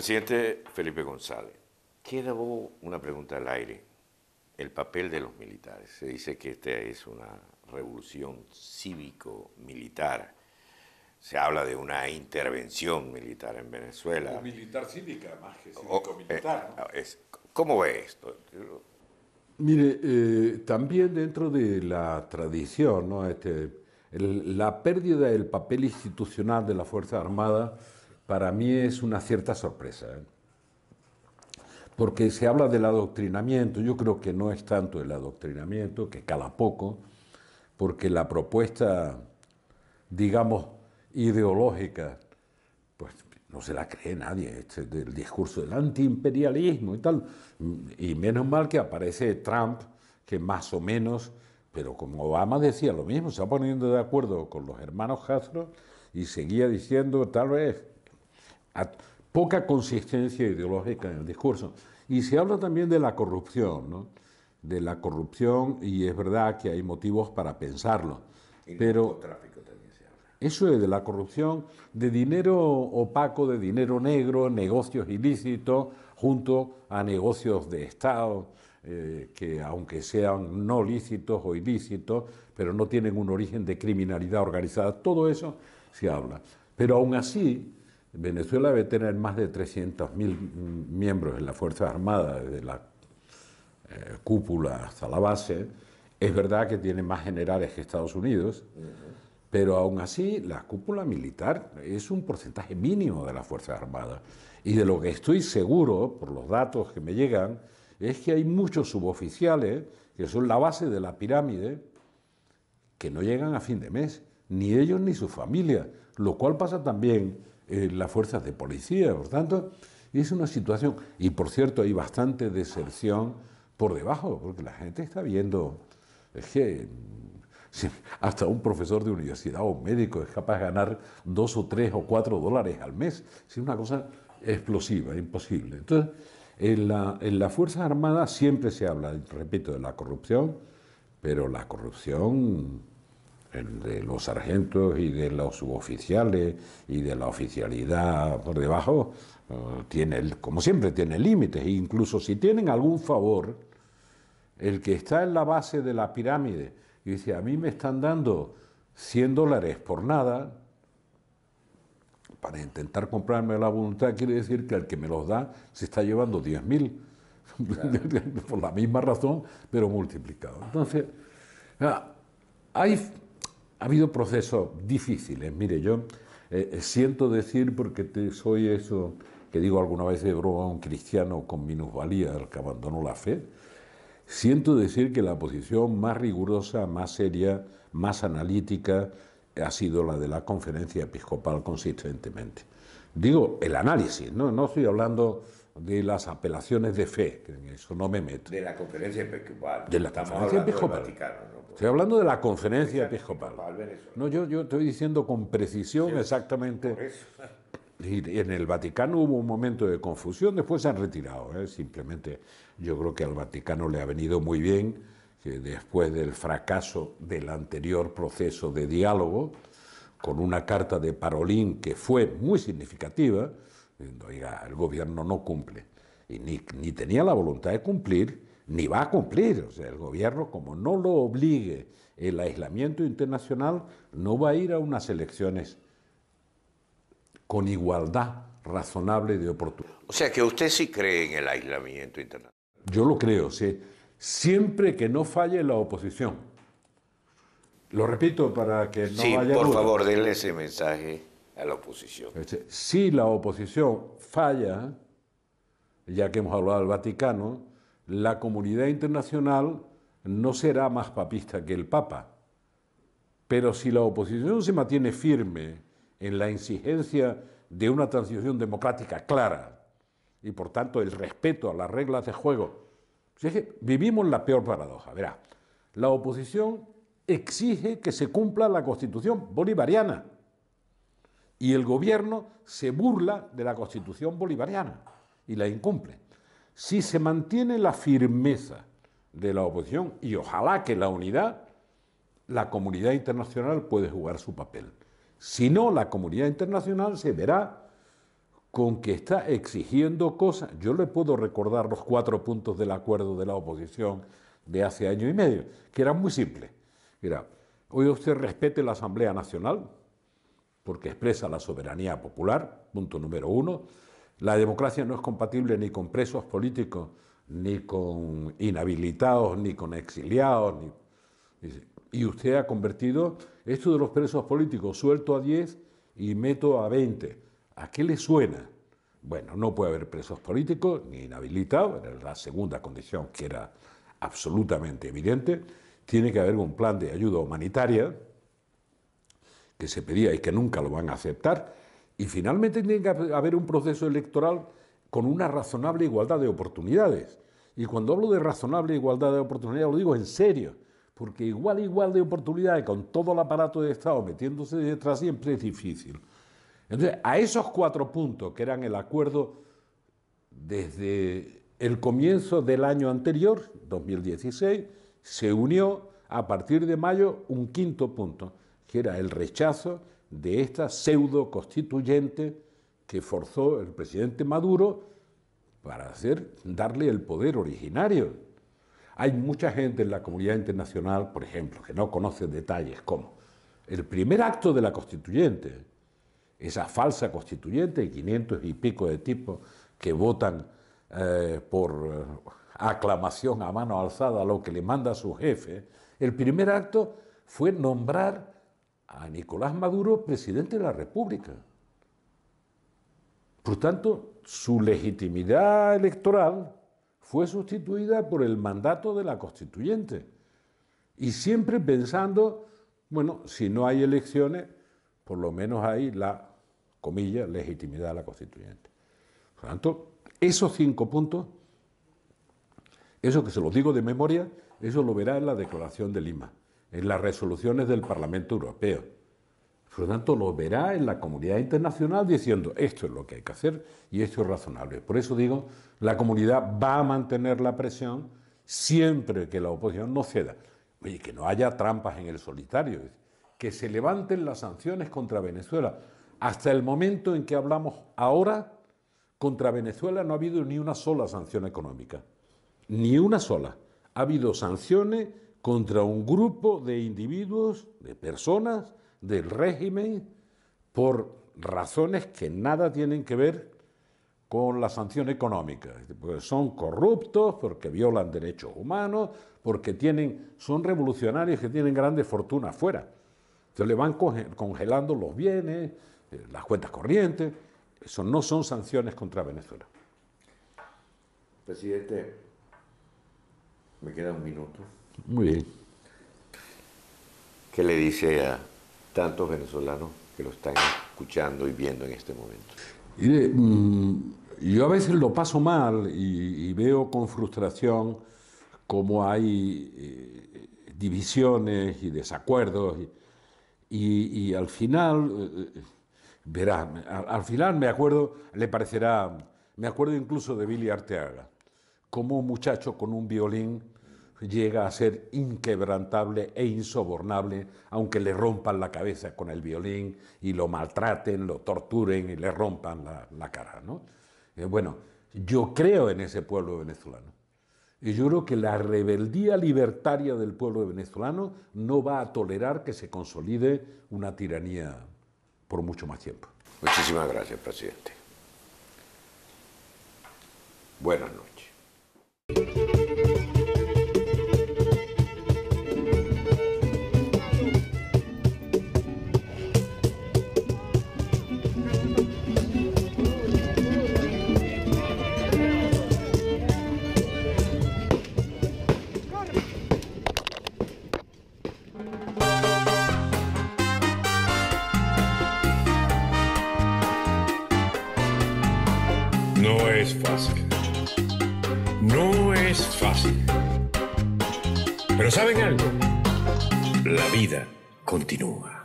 Presidente Felipe González, queda una pregunta al aire. El papel de los militares. Se dice que esta es una revolución cívico-militar. Se habla de una intervención militar en Venezuela. militar cívica, más que cívico-militar. Eh, ¿Cómo ve esto? Mire, eh, también dentro de la tradición, ¿no? Este, la pérdida del papel institucional de la Fuerza Armada para mí es una cierta sorpresa. ¿eh? Porque se habla del adoctrinamiento, yo creo que no es tanto el adoctrinamiento, que cada poco, porque la propuesta, digamos, ideológica, pues no se la cree nadie, este, del discurso del antiimperialismo y tal. Y menos mal que aparece Trump, que más o menos, pero como Obama decía lo mismo, se va poniendo de acuerdo con los hermanos Castro y seguía diciendo tal vez poca consistencia ideológica en el discurso. Y se habla también de la corrupción, ¿no? de la corrupción, y es verdad que hay motivos para pensarlo. pero Eso es de la corrupción, de dinero opaco, de dinero negro, negocios ilícitos, junto a negocios de Estado, eh, que aunque sean no lícitos o ilícitos, pero no tienen un origen de criminalidad organizada. Todo eso se habla. Pero aún así, Venezuela debe tener más de 300.000 mm, miembros en la Fuerzas Armadas, desde la eh, cúpula hasta la base. Es verdad que tiene más generales que Estados Unidos, pero aún así la cúpula militar es un porcentaje mínimo de las Fuerzas Armadas. Y de lo que estoy seguro, por los datos que me llegan, es que hay muchos suboficiales que son la base de la pirámide que no llegan a fin de mes, ni ellos ni sus familias, lo cual pasa también eh, las fuerzas de policía. Por tanto, y es una situación, y por cierto hay bastante deserción por debajo, porque la gente está viendo, es que hasta un profesor de universidad o médico es capaz de ganar dos o tres o cuatro dólares al mes, es una cosa explosiva, imposible. Entonces, en, la, en las Fuerzas Armadas siempre se habla, repito, de la corrupción, pero la corrupción de los sargentos y de los suboficiales y de la oficialidad por debajo, eh, tiene, como siempre, tiene límites. e Incluso si tienen algún favor, el que está en la base de la pirámide y dice, a mí me están dando 100 dólares por nada, para intentar comprarme la voluntad, quiere decir que el que me los da se está llevando 10.000, por la misma razón, pero multiplicado. Entonces, ah, hay ha habido procesos difíciles. ¿eh? Mire, yo eh, eh, siento decir, porque soy eso que digo alguna vez de broma, un cristiano con minusvalía, al que abandonó la fe, siento decir que la posición más rigurosa, más seria, más analítica ha sido la de la conferencia episcopal consistentemente. Digo, el análisis, no, no estoy hablando de las apelaciones de fe, que en eso no me meto. De la conferencia episcopal. De la conferencia episcopal. Estoy hablando de la conferencia episcopal. No, yo, estoy diciendo con precisión exactamente. en el Vaticano hubo un momento de confusión, después se han retirado. ¿eh? Simplemente yo creo que al Vaticano le ha venido muy bien que después del fracaso del anterior proceso de diálogo, con una carta de Parolín que fue muy significativa, el gobierno no cumple. Y ni, tenía la voluntad de cumplir, ni va a cumplir. O sea, el gobierno, como no lo obligue el aislamiento internacional, no va a ir a unas elecciones con igualdad razonable de oportunidad. O sea, que usted sí cree en el aislamiento internacional. Yo lo creo, sí. Siempre que no falle la oposición. Lo repito para que no sí, Por favor, denle ese mensaje la oposición. Este, si la oposición falla, ya que hemos hablado del Vaticano, la comunidad internacional no será más papista que el Papa. Pero si la oposición se mantiene firme en la exigencia de una transición democrática clara y por tanto el respeto a las reglas de juego, vivimos la peor paradoja. Verá, la oposición exige que se cumpla la constitución bolivariana y el gobierno se burla de la constitución bolivariana y la incumple. Si se mantiene la firmeza de la oposición y ojalá que la unidad, la comunidad internacional puede jugar su papel. Si no, la comunidad internacional se verá con que está exigiendo cosas. Yo le puedo recordar los cuatro puntos del acuerdo de la oposición de hace año y medio, que eran muy simples. Mira, hoy usted respete la Asamblea Nacional, porque expresa la soberanía popular, punto número uno. La democracia no es compatible ni con presos políticos, ni con inhabilitados, ni con exiliados. Y usted ha convertido esto de los presos políticos, suelto a 10 y meto a 20. ¿A qué le suena? Bueno, no puede haber presos políticos ni inhabilitados, era la segunda condición que era absolutamente evidente. Tiene que haber un plan de ayuda humanitaria, que se pedía y que nunca lo van a aceptar. Y finalmente tiene que haber un proceso electoral con una razonable igualdad de oportunidades. Y cuando hablo de razonable igualdad de oportunidades, lo digo en serio, porque igual, igual de oportunidades con todo el aparato de Estado metiéndose detrás siempre es difícil. Entonces, a esos cuatro puntos que eran el acuerdo desde el comienzo del año anterior, 2016, se unió a partir de mayo un quinto punto, que era el rechazo de esta pseudo constituyente que forzó el presidente Maduro para hacer, darle el poder originario. Hay mucha gente en la comunidad internacional, por ejemplo, que no conoce detalles como el primer acto de la constituyente, esa falsa constituyente, 500 y pico de tipos que votan eh, por eh, aclamación a mano alzada a lo que le manda su jefe, el primer acto fue nombrar a Nicolás Maduro presidente de la República. Por tanto, su legitimidad electoral fue sustituida por el mandato de la constituyente. Y siempre pensando, bueno, si no hay elecciones, por lo menos hay la, comilla, legitimidad de la constituyente. Por tanto, esos cinco puntos, eso que se los digo de memoria, eso lo verá en la declaración de Lima en las resoluciones del Parlamento Europeo. Por lo tanto, lo verá en la comunidad internacional diciendo esto es lo que hay que hacer y esto es razonable. Por eso digo, la comunidad va a mantener la presión siempre que la oposición no ceda. Oye, que no haya trampas en el solitario, que se levanten las sanciones contra Venezuela. Hasta el momento en que hablamos ahora, contra Venezuela no ha habido ni una sola sanción económica, ni una sola. Ha habido sanciones contra un grupo de individuos, de personas, del régimen, por razones que nada tienen que ver con la sanción económica, porque son corruptos, porque violan derechos humanos, porque tienen, son revolucionarios que tienen grandes fortunas afuera. Entonces le van congelando los bienes, eh, las cuentas corrientes. Eso no son sanciones contra Venezuela. Presidente, me queda un minuto. Muy bien. ¿Qué le dice a tantos venezolanos que lo están escuchando y viendo en este momento? Mm, yo a veces lo paso mal y, veo con frustración cómo hay eh, divisiones y desacuerdos. Y, al final, verás eh, verá, al, final me acuerdo, le parecerá, me acuerdo incluso de Billy Arteaga, como un muchacho con un violín llega a ser inquebrantable e insobornable, aunque le rompan la cabeza con el violín y lo maltraten, lo torturen y le rompan la, cara. ¿no? Eh, bueno, yo creo en ese pueblo venezolano. Y yo creo que la rebeldía libertaria del pueblo venezolano no va a tolerar que se consolide una tiranía por mucho más tiempo. Muchísimas gracias, presidente. Buenas noches. No es fácil. No es fácil. Pero ¿saben algo? La vida continúa.